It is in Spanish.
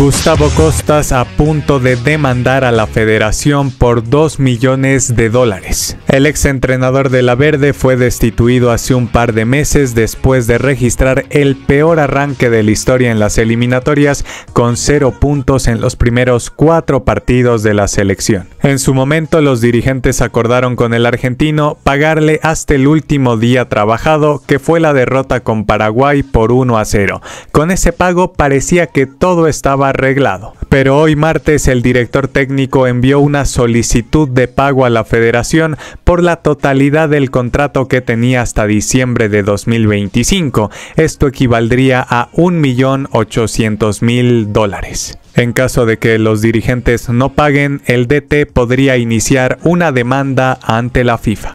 Gustavo Costas a punto de demandar a la federación por 2 millones de dólares. El exentrenador de La Verde fue destituido hace un par de meses después de registrar el peor arranque de la historia en las eliminatorias con 0 puntos en los primeros 4 partidos de la selección. En su momento los dirigentes acordaron con el argentino pagarle hasta el último día trabajado que fue la derrota con Paraguay por 1 a 0. Con ese pago parecía que todo estaba arreglado. Pero hoy martes el director técnico envió una solicitud de pago a la federación por la totalidad del contrato que tenía hasta diciembre de 2025. Esto equivaldría a 1.800.000 dólares. En caso de que los dirigentes no paguen, el DT podría iniciar una demanda ante la FIFA.